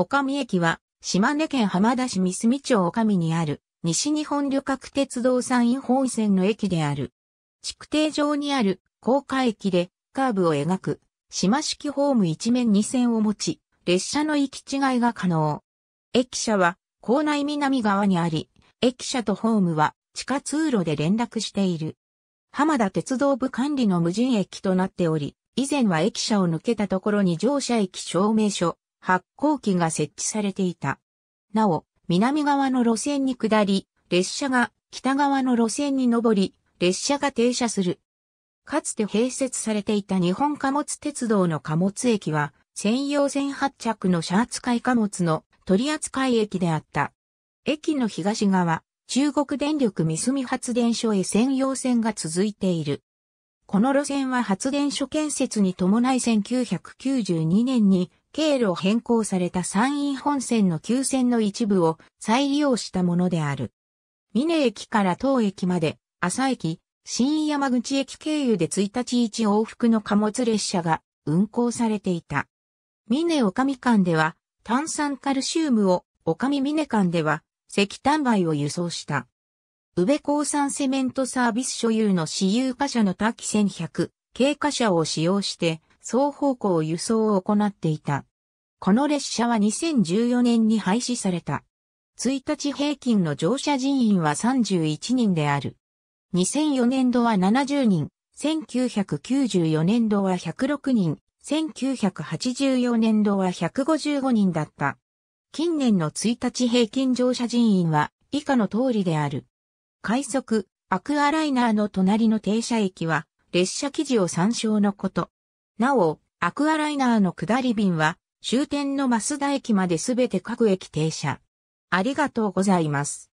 おかみ駅は、島根県浜田市三隅町おかみにある、西日本旅客鉄道山陰本線の駅である。築堤上にある、高架駅で、カーブを描く、島式ホーム一面二線を持ち、列車の行き違いが可能。駅舎は、港内南側にあり、駅舎とホームは、地下通路で連絡している。浜田鉄道部管理の無人駅となっており、以前は駅舎を抜けたところに乗車駅証明書、発行機が設置されていた。なお、南側の路線に下り、列車が北側の路線に上り、列車が停車する。かつて併設されていた日本貨物鉄道の貨物駅は、専用線発着の車扱い貨物の取扱駅であった。駅の東側、中国電力三隅発電所へ専用線が続いている。この路線は発電所建設に伴い1992年に経路変更された山陰本線の急線の一部を再利用したものである。峰駅から東駅まで、朝駅、新山口駅経由で1日1往復の貨物列車が運行されていた。峰おかみ間では炭酸カルシウムを、おかみ峰間では石炭灰を輸送した。宇部鉱山セメントサービス所有の私有貨車の機1100、軽貨車を使用して、双方向輸送を行っていた。この列車は2014年に廃止された。1日平均の乗車人員は31人である。2004年度は70人、1994年度は106人、1984年度は155人だった。近年の1日平均乗車人員は以下の通りである。快速、アクアライナーの隣の停車駅は列車記事を参照のこと。なお、アクアライナーの下り便は終点の増田駅まで全て各駅停車。ありがとうございます。